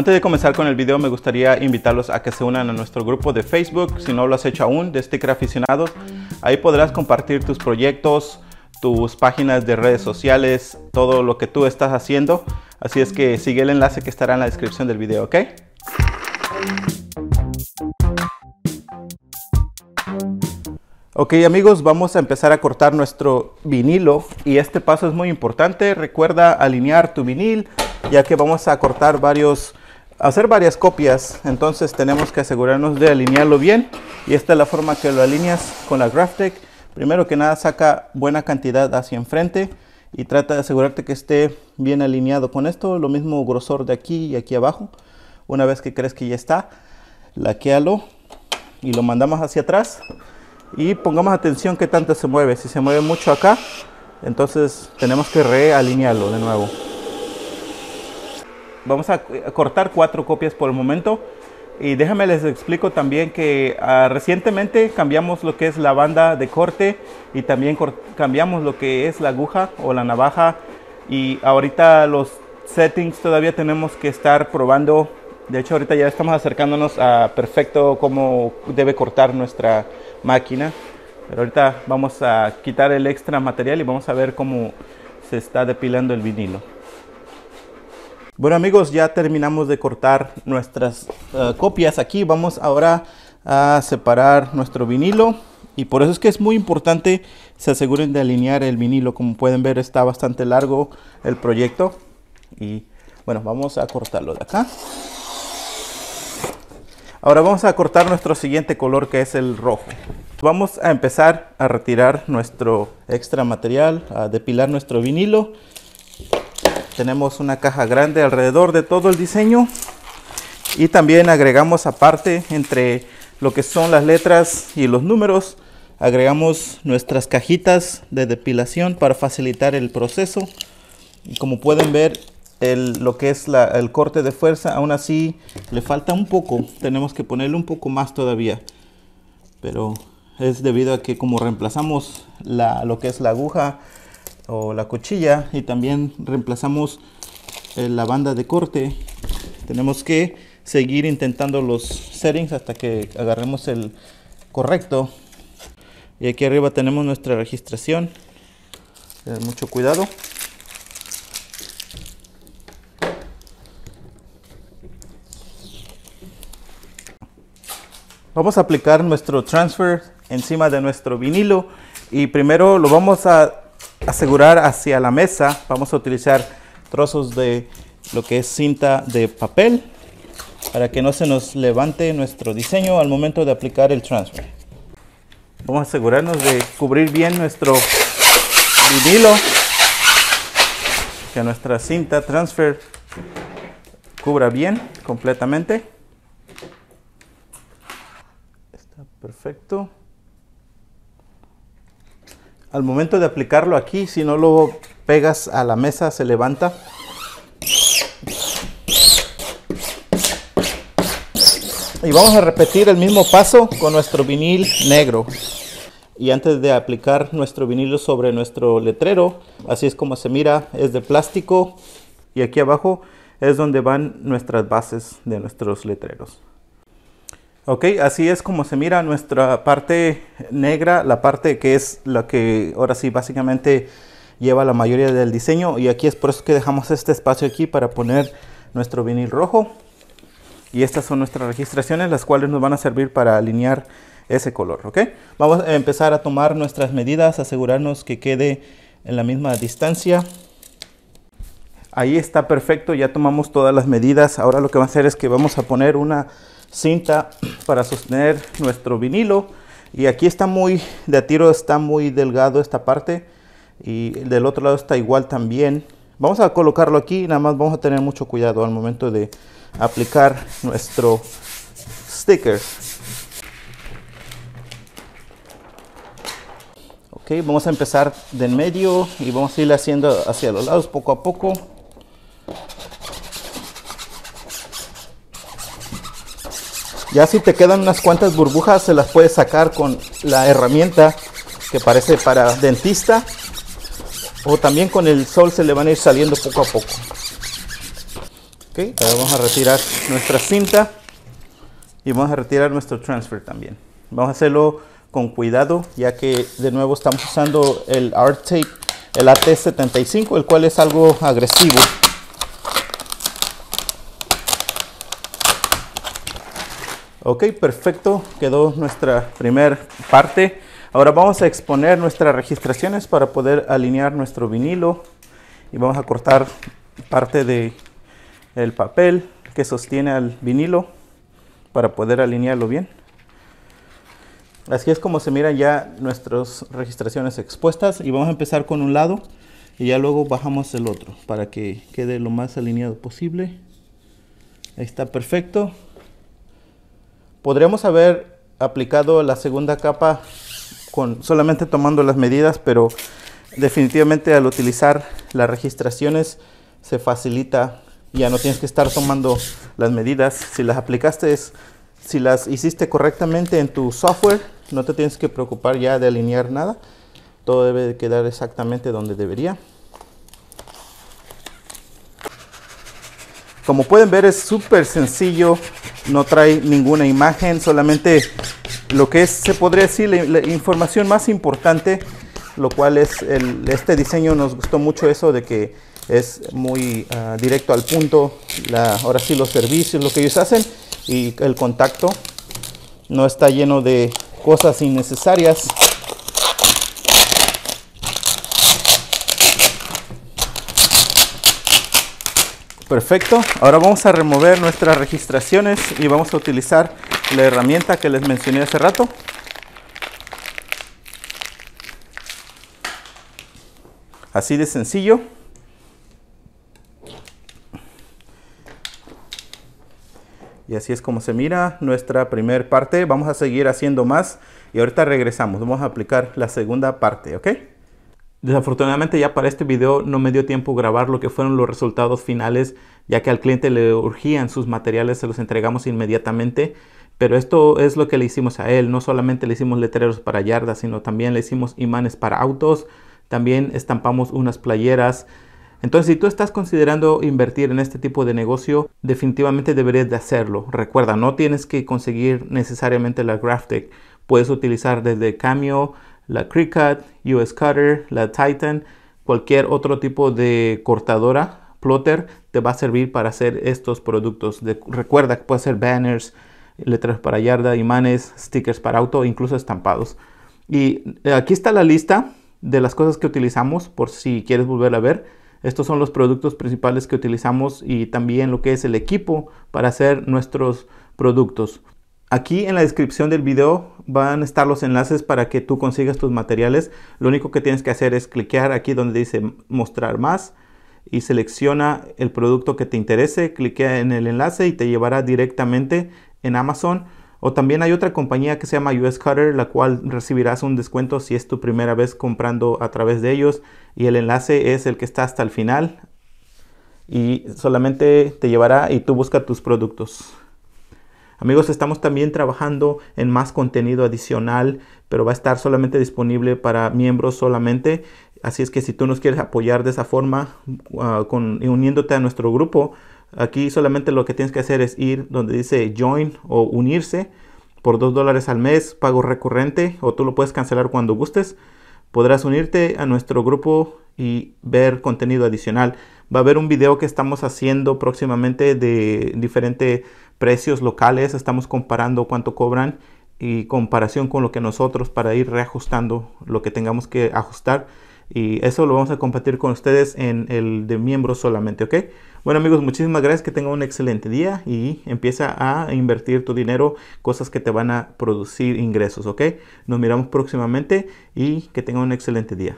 Antes de comenzar con el video me gustaría invitarlos a que se unan a nuestro grupo de Facebook, si no lo has hecho aún, de Sticker Aficionados. Ahí podrás compartir tus proyectos, tus páginas de redes sociales, todo lo que tú estás haciendo. Así es que sigue el enlace que estará en la descripción del video, ¿ok? Ok amigos, vamos a empezar a cortar nuestro vinilo y este paso es muy importante. Recuerda alinear tu vinil ya que vamos a cortar varios hacer varias copias, entonces tenemos que asegurarnos de alinearlo bien y esta es la forma que lo alineas con la GraphTech. Primero que nada saca buena cantidad hacia enfrente y trata de asegurarte que esté bien alineado con esto, lo mismo grosor de aquí y aquí abajo. Una vez que crees que ya está, laquealo y lo mandamos hacia atrás y pongamos atención que tanto se mueve. Si se mueve mucho acá, entonces tenemos que realinearlo de nuevo vamos a cortar cuatro copias por el momento. Y déjame les explico también que ah, recientemente cambiamos lo que es la banda de corte y también cambiamos lo que es la aguja o la navaja. Y ahorita los settings todavía tenemos que estar probando. De hecho, ahorita ya estamos acercándonos a perfecto cómo debe cortar nuestra máquina. Pero ahorita vamos a quitar el extra material y vamos a ver cómo se está depilando el vinilo. Bueno amigos, ya terminamos de cortar nuestras eh, copias aquí. Vamos ahora a separar nuestro vinilo. Y por eso es que es muy importante se aseguren de alinear el vinilo. Como pueden ver está bastante largo el proyecto. Y bueno, vamos a cortarlo de acá. Ahora vamos a cortar nuestro siguiente color que es el rojo. Vamos a empezar a retirar nuestro extra material, a depilar nuestro vinilo. Tenemos una caja grande alrededor de todo el diseño. Y también agregamos aparte entre lo que son las letras y los números. Agregamos nuestras cajitas de depilación para facilitar el proceso. Y como pueden ver, lo que es el corte de fuerza, aún así le falta un poco. Tenemos que ponerle un poco más todavía. Pero es debido a que como reemplazamos lo que es la aguja o la cuchilla y también reemplazamos eh, la banda de corte tenemos que seguir intentando los settings hasta que agarremos el correcto y aquí arriba tenemos nuestra registración eh, mucho cuidado vamos a aplicar nuestro transfer encima de nuestro vinilo y primero lo vamos a asegurar hacia la mesa vamos a utilizar trozos de lo que es cinta de papel para que no se nos levante nuestro diseño al momento de aplicar el transfer. Vamos a asegurarnos de cubrir bien nuestro vinilo, que nuestra cinta transfer cubra bien completamente. Está perfecto al momento de aplicarlo aquí, si no lo pegas a la mesa, se levanta. Y vamos a repetir el mismo paso con nuestro vinil negro. Y antes de aplicar nuestro vinilo sobre nuestro letrero, así es como se mira, es de plástico. Y aquí abajo es donde van nuestras bases de nuestros letreros. Ok, así es como se mira nuestra parte negra, la parte que es la que ahora sí básicamente lleva la mayoría del diseño y aquí es por eso que dejamos este espacio aquí para poner nuestro vinil rojo y estas son nuestras registraciones las cuales nos van a servir para alinear ese color ok vamos a empezar a tomar nuestras medidas asegurarnos que quede en la misma distancia ahí está perfecto ya tomamos todas las medidas ahora lo que va a hacer es que vamos a poner una cinta para sostener nuestro vinilo y aquí está muy de tiro está muy delgado esta parte y del otro lado está igual también vamos a colocarlo aquí nada más vamos a tener mucho cuidado al momento de aplicar nuestro sticker ok vamos a empezar del medio y vamos a ir haciendo hacia los lados poco a poco Ya si te quedan unas cuantas burbujas, se las puedes sacar con la herramienta que parece para dentista. O también con el sol se le van a ir saliendo poco a poco. Okay, vamos a retirar nuestra cinta y vamos a retirar nuestro transfer también. Vamos a hacerlo con cuidado ya que de nuevo estamos usando el art tape, el AT75, el cual es algo agresivo. Ok, perfecto, quedó nuestra primera parte. Ahora vamos a exponer nuestras registraciones para poder alinear nuestro vinilo y vamos a cortar parte de papel que sostiene al vinilo para poder alinearlo bien. Así es como se miran ya nuestras registraciones expuestas y vamos a empezar con un lado y ya luego bajamos el otro para que quede lo más alineado posible. Ahí está perfecto. Podríamos haber aplicado la segunda capa con solamente tomando las medidas, pero definitivamente al utilizar las registraciones se facilita. Ya no tienes que estar tomando las medidas. Si las aplicaste, si las hiciste correctamente en tu software, no te tienes que preocupar ya de alinear nada. Todo debe quedar exactamente donde debería. Como pueden ver es súper sencillo no trae ninguna imagen, solamente lo que es, se podría decir, la, información más importante, lo cual es, el, este diseño nos gustó mucho eso de que es muy ah, directo al punto, la, ahora sí los servicios, lo que ellos hacen y el contacto no está lleno de cosas innecesarias. Perfecto, ahora vamos a remover nuestras registraciones y vamos a utilizar la herramienta que les mencioné hace rato. Así de sencillo. Y así es como se mira nuestra primera parte. Vamos a seguir haciendo más y ahorita regresamos. Vamos a aplicar la segunda parte, ¿ok? Desafortunadamente ya para este video no me dio tiempo grabar lo que fueron los resultados finales, ya que al cliente le urgían sus materiales, se los entregamos inmediatamente. Pero esto es lo que le hicimos a él, no solamente le hicimos letreros para yardas, sino también le hicimos imanes para autos, también estampamos unas playeras. Entonces, si tú estás considerando invertir en este tipo de negocio, definitivamente deberías de hacerlo. Recuerda, no tienes que conseguir necesariamente la Graftec. Puedes utilizar desde Cameo, la Cricut, US Cutter, la Titan, cualquier otro tipo de cortadora, plotter, te va a servir para hacer estos productos. recuerda que puede ser banners, letras para yarda, imanes, stickers para auto, incluso estampados. Y eh, aquí está la lista de las cosas que utilizamos por si quieres volver a ver. Estos son los productos principales que utilizamos y también lo que es el equipo para hacer nuestros productos. Aquí en la descripción del video van a estar los enlaces para que tú consigas tus materiales. Lo único que tienes que hacer es cliquear aquí donde dice mostrar más y selecciona el producto que te interese, cliquea en el enlace y te llevará directamente en Amazon. O también hay otra compañía que se llama US Cutter, la cual recibirás un descuento si es tu primera vez comprando a través de ellos. Y el enlace es el que está hasta el final. Y solamente te llevará y tú busca tus productos. Amigos, estamos también trabajando en más contenido adicional, pero va a estar solamente disponible para miembros solamente. Así es que si tú nos quieres apoyar de esa forma, ah, uniéndote a nuestro grupo, aquí solamente lo que tienes que hacer es ir donde dice join o unirse por 2 dólares al mes, pago recurrente, o tú lo puedes cancelar cuando gustes. Podrás unirte a nuestro grupo y ver contenido adicional. Va a haber un video que estamos haciendo próximamente de diferentes precios locales. Estamos comparando cuánto cobran y comparación con lo que nosotros para ir reajustando lo que tengamos que ajustar. Y eso lo vamos a compartir con ustedes en el de miembros solamente, ¿ok? Bueno amigos, muchísimas gracias, que tengan un excelente día y empieza a invertir tu dinero, cosas que te van a producir ingresos, ¿ok? Nos miramos próximamente y que tengan un excelente día.